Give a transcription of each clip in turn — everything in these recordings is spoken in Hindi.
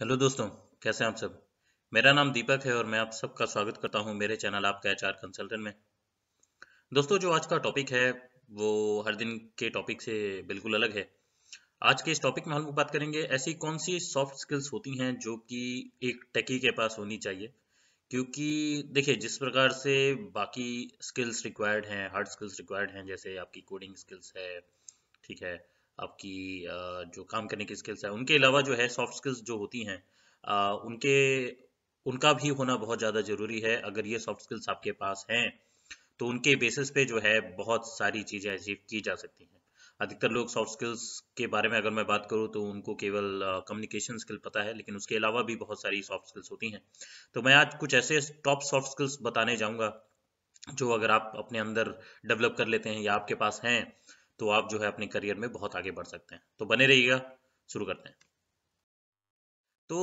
हेलो दोस्तों कैसे हैं आप सब मेरा नाम दीपक है और मैं आप सबका स्वागत करता हूं मेरे चैनल आपका एच कंसल्टेंट में दोस्तों जो आज का टॉपिक है वो हर दिन के टॉपिक से बिल्कुल अलग है आज के इस टॉपिक में हम बात करेंगे ऐसी कौन सी सॉफ्ट स्किल्स होती हैं जो कि एक टेकी के पास होनी चाहिए क्योंकि देखिए जिस प्रकार से बाकी स्किल्स रिक्वायर्ड हैं हार्ड स्किल्स रिक्वायर्ड हैं जैसे आपकी कोडिंग स्किल्स है ठीक है आपकी जो काम करने की स्किल्स है उनके अलावा जो है सॉफ्ट स्किल्स जो होती हैं उनके उनका भी होना बहुत ज़्यादा ज़रूरी है अगर ये सॉफ्ट स्किल्स आपके पास हैं तो उनके बेसिस पे जो है बहुत सारी चीज़ें अचीव की जा सकती हैं अधिकतर लोग सॉफ्ट स्किल्स के बारे में अगर मैं बात करूँ तो उनको केवल कम्युनिकेशन स्किल पता है लेकिन उसके अलावा भी बहुत सारी सॉफ्ट स्किल्स होती हैं तो मैं आज कुछ ऐसे टॉप सॉफ्ट स्किल्स बताने जाऊँगा जो अगर आप अपने अंदर डेवलप कर लेते हैं या आपके पास हैं तो आप जो है अपने करियर में बहुत आगे बढ़ सकते हैं तो बने रहिएगा शुरू करते हैं तो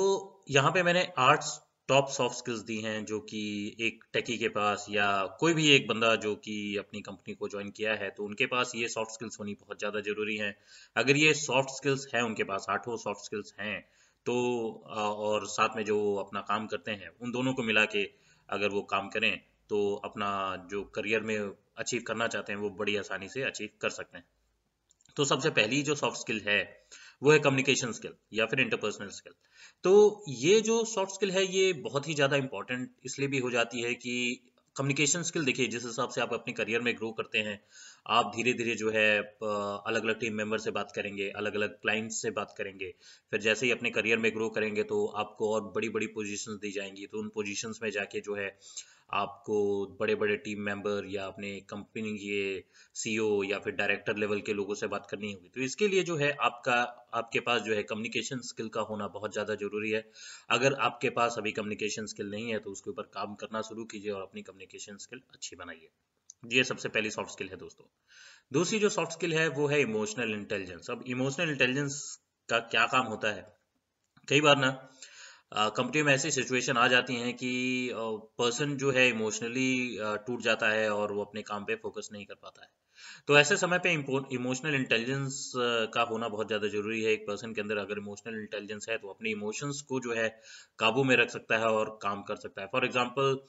यहाँ पे मैंने आर्ट्स टॉप सॉफ्ट स्किल्स दी हैं जो कि एक टेकी के पास या कोई भी एक बंदा जो कि अपनी कंपनी को ज्वाइन किया है तो उनके पास ये सॉफ्ट स्किल्स होनी बहुत ज़्यादा ज़रूरी है अगर ये सॉफ्ट स्किल्स हैं उनके पास आठों सॉफ्ट स्किल्स हैं तो और साथ में जो अपना काम करते हैं उन दोनों को मिला के अगर वो काम करें तो अपना जो करियर में अचीव करना चाहते हैं वो बड़ी आसानी से अचीव कर सकते हैं तो सबसे पहली जो सॉफ्ट स्किल है वो है कम्युनिकेशन स्किल या फिर इंटरपर्सनल स्किल तो ये जो सॉफ्ट स्किल है ये बहुत ही ज़्यादा इंपॉर्टेंट इसलिए भी हो जाती है कि कम्युनिकेशन स्किल देखिए जिस हिसाब से आप अपने करियर में ग्रो करते हैं आप धीरे धीरे जो है अलग अलग टीम मेंबर से बात करेंगे अलग अलग क्लाइंट्स से बात करेंगे फिर जैसे ही अपने करियर में ग्रो करेंगे तो आपको और बड़ी बड़ी पोजीशंस दी जाएंगी तो उन पोजीशंस में जाके जो है आपको बड़े बड़े टीम मेंबर या अपने कंपनी के सीईओ e या फिर डायरेक्टर लेवल के लोगों से बात करनी होगी तो इसके लिए जो है आपका आपके पास जो है कम्युनिकेशन स्किल का होना बहुत ज़्यादा ज़रूरी है अगर आपके पास अभी कम्युनिकेशन स्किल नहीं है तो उसके ऊपर काम करना शुरू कीजिए और अपनी कम्युनिकेशन स्किल अच्छी बनाइए ये सबसे पहली सॉफ्ट स्किल है दोस्तों दूसरी जो सॉफ्ट स्किल है वो है इमोशनल इंटेलिजेंस अब इमोशनल इंटेलिजेंस का क्या काम होता है कई बार ना कंपनी में ऐसी सिचुएशन आ जाती हैं कि पर्सन जो है इमोशनली टूट जाता है और वो अपने काम पे फोकस नहीं कर पाता है तो ऐसे समय पे इमोशनल इंटेलिजेंस का होना बहुत ज़्यादा जरूरी है एक पर्सन के अंदर अगर इमोशनल इंटेलिजेंस है तो अपने इमोशंस को जो है काबू में रख सकता है और काम कर सकता है फॉर एग्जाम्पल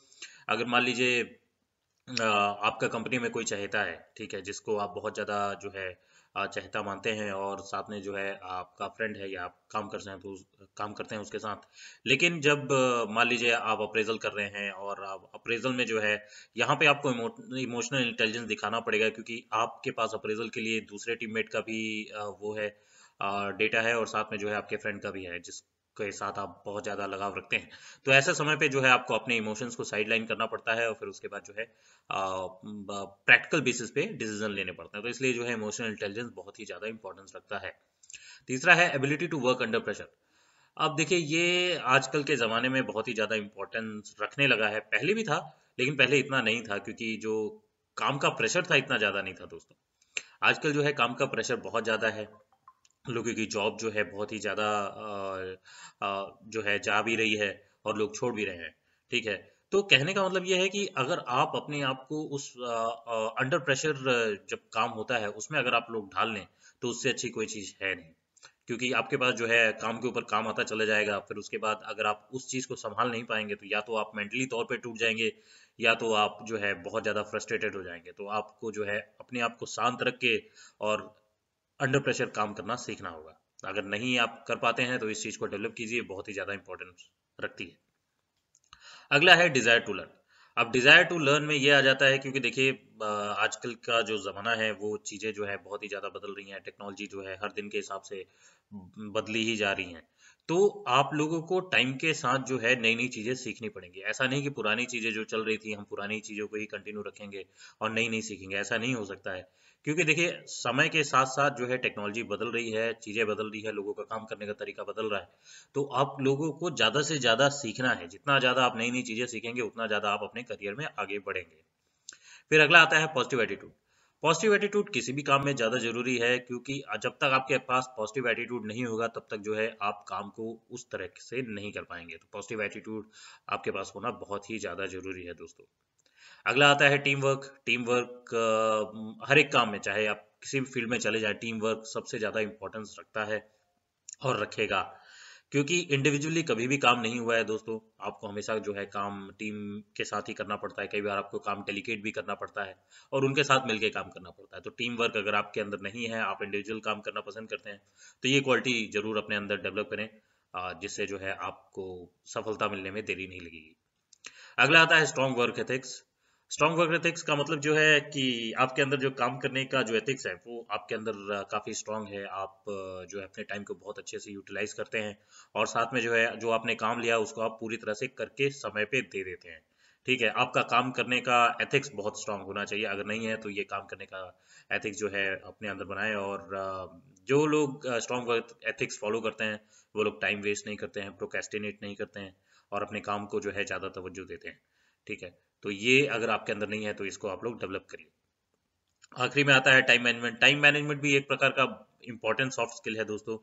अगर मान लीजिए आपका कंपनी में कोई चाहता है ठीक है जिसको आप बहुत ज़्यादा जो है चहता मानते हैं और साथ में जो है आपका फ्रेंड है या आप काम करते हैं तो काम करते हैं उसके साथ लेकिन जब मान लीजिए आप अप्रेजल कर रहे हैं और आप अप्रेजल में जो है यहाँ पे आपको इमोशनल इंटेलिजेंस दिखाना पड़ेगा क्योंकि आपके पास अप्रेजल के लिए दूसरे टीममेट का भी वो है डेटा है और साथ में जो है आपके फ्रेंड का भी है जिस के साथ आप बहुत ज़्यादा लगाव रखते हैं तो ऐसे समय पे जो है आपको अपने इमोशंस को साइडलाइन करना पड़ता है और फिर उसके बाद जो है प्रैक्टिकल बेसिस पे डिसीजन लेने पड़ते हैं तो इसलिए जो है इमोशनल इंटेलिजेंस बहुत ही ज़्यादा इंपॉर्टेंस रखता है तीसरा है ability to work under pressure अब देखिए ये आजकल के ज़माने में बहुत ही ज़्यादा इंपॉर्टेंस रखने लगा है पहले भी था लेकिन पहले इतना नहीं था क्योंकि जो काम का प्रेशर था इतना ज़्यादा नहीं था दोस्तों आजकल जो है काम का प्रेशर बहुत ज़्यादा है लोगों की जॉब जो है बहुत ही ज़्यादा जो है जा भी रही है और लोग छोड़ भी रहे हैं ठीक है तो कहने का मतलब यह है कि अगर आप अपने आप को उस अंडर प्रेशर जब काम होता है उसमें अगर आप लोग ढाल लें तो उससे अच्छी कोई चीज़ है नहीं क्योंकि आपके पास जो है काम के ऊपर काम आता चला जाएगा फिर उसके बाद अगर आप उस चीज़ को संभाल नहीं पाएंगे तो या तो आप मेंटली तौर पे टूट जाएंगे या तो आप जो है बहुत ज़्यादा फ्रस्ट्रेटेड हो जाएंगे तो आपको जो है अपने आप को शांत रख के और अंडर प्रेशर काम करना सीखना होगा अगर नहीं आप कर पाते हैं तो इस चीज को डेवलप कीजिए बहुत ही ज्यादा इंपॉर्टेंस रखती है अगला है डिजायर टू लर्न अब डिजायर टू लर्न में ये आ जाता है क्योंकि देखिए आजकल का जो जमाना है वो चीजें जो है बहुत ही ज्यादा बदल रही हैं टेक्नोलॉजी जो है हर दिन के हिसाब से बदली ही जा रही हैं तो आप लोगों को टाइम के साथ जो है नई नई चीज़ें सीखनी पड़ेंगी ऐसा नहीं कि पुरानी चीज़ें जो चल रही थी हम पुरानी चीज़ों को ही कंटिन्यू रखेंगे और नई नई सीखेंगे ऐसा नहीं हो सकता है क्योंकि देखिए समय के साथ साथ जो है टेक्नोलॉजी बदल रही है चीज़ें बदल रही है लोगों का काम करने का तरीका बदल रहा है तो आप लोगों को ज़्यादा से ज़्यादा सीखना है जितना ज़्यादा आप नई नई चीज़ें सीखेंगे उतना ज़्यादा आप अपने करियर में आगे बढ़ेंगे फिर अगला आता है पॉजिटिव एटीट्यूड पॉजिटिव एटीट्यूड किसी भी काम में ज़्यादा जरूरी है क्योंकि जब तक आपके पास पॉजिटिव एटीट्यूड नहीं होगा तब तक जो है आप काम को उस तरह से नहीं कर पाएंगे तो पॉजिटिव एटीट्यूड आपके पास होना बहुत ही ज़्यादा जरूरी है दोस्तों अगला आता है टीम वर्क टीम वर्क हर एक काम में चाहे आप किसी भी फील्ड में चले जाए टीम वर्क सबसे ज़्यादा इंपॉर्टेंस रखता है और रखेगा क्योंकि इंडिविजुअली कभी भी काम नहीं हुआ है दोस्तों आपको हमेशा जो है काम टीम के साथ ही करना पड़ता है कई बार आपको काम डेलीकेट भी करना पड़ता है और उनके साथ मिलकर काम करना पड़ता है तो टीम वर्क अगर आपके अंदर नहीं है आप इंडिविजुअल काम करना पसंद करते हैं तो ये क्वालिटी जरूर अपने अंदर डेवलप करें जिससे जो है आपको सफलता मिलने में देरी नहीं लगेगी अगला आता है strong work ethics strong work ethics का मतलब जो है कि आपके अंदर जो काम करने का जो एथिक्स है वो आपके अंदर काफ़ी स्ट्रांग है आप जो है अपने टाइम को बहुत अच्छे से यूटिलाइज करते हैं और साथ में जो है जो आपने काम लिया उसको आप पूरी तरह से करके समय पे दे देते हैं ठीक है आपका काम करने का एथिक्स बहुत स्ट्रांग होना चाहिए अगर नहीं है तो ये काम करने का एथिक्स जो है अपने अंदर बनाए और जो लोग स्ट्रांग वर्क एथिक्स फॉलो करते हैं वो लोग टाइम वेस्ट नहीं करते हैं प्रोकेस्टिनेट नहीं करते हैं और अपने काम को जो है ज़्यादा तवज्जो देते हैं ठीक है तो ये अगर आपके अंदर नहीं है तो इसको आप लोग डेवलप करिए आखिरी में आता है टाइम मैनेजमेंट टाइम मैनेजमेंट भी एक प्रकार का इंपॉर्टेंट सॉफ्ट स्किल है दोस्तों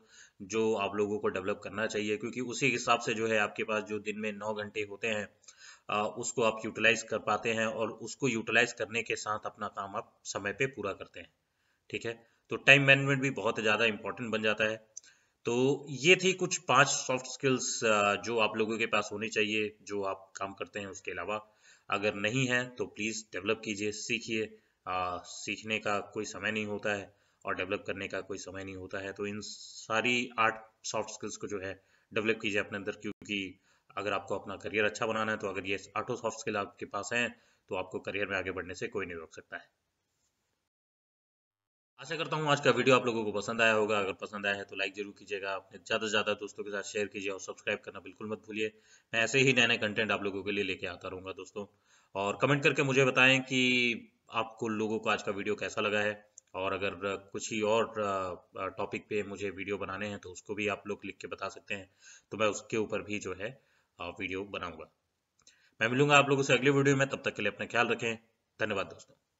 जो आप लोगों को डेवलप करना चाहिए क्योंकि उसी हिसाब से जो है आपके पास जो दिन में नौ घंटे होते हैं उसको आप यूटिलाइज कर पाते हैं और उसको यूटिलाइज करने के साथ अपना काम आप समय पे पूरा करते हैं ठीक है तो टाइम मैनेजमेंट भी बहुत ज़्यादा इंपॉर्टेंट बन जाता है तो ये थी कुछ पांच सॉफ्ट स्किल्स जो आप लोगों के पास होनी चाहिए जो आप काम करते हैं उसके अलावा अगर नहीं है तो प्लीज़ डेवलप कीजिए सीखिए सीखने का कोई समय नहीं होता है और डेवलप करने का कोई समय नहीं होता है तो इन सारी आर्ट सॉफ्ट स्किल्स को जो है डेवलप कीजिए अपने अंदर क्योंकि अगर आपको अपना करियर अच्छा बनाना है तो अगर ये आठों सॉफ्ट स्किल आपके पास हैं तो आपको करियर में आगे बढ़ने से कोई नहीं रोक सकता है आशा करता हूँ आज का वीडियो आप लोगों को पसंद आया होगा अगर पसंद आया है तो लाइक जरूर कीजिएगा अपने ज़्यादा से ज़्यादा दोस्तों के साथ शेयर कीजिए और सब्सक्राइब करना बिल्कुल मत भूलिए मैं ऐसे ही नए नए कंटेंट आप लोगों के लिए लेके आता रहूँगा दोस्तों और कमेंट करके मुझे बताएं कि आपको लोगों को आज का वीडियो कैसा लगा है और अगर कुछ ही और टॉपिक पे मुझे वीडियो बनाने हैं तो उसको भी आप लोग लिख के बता सकते हैं तो मैं उसके ऊपर भी जो है वीडियो बनाऊंगा मैं मिलूंगा आप लोगों से अगले वीडियो में तब तक के लिए अपना ख्याल रखें धन्यवाद दोस्तों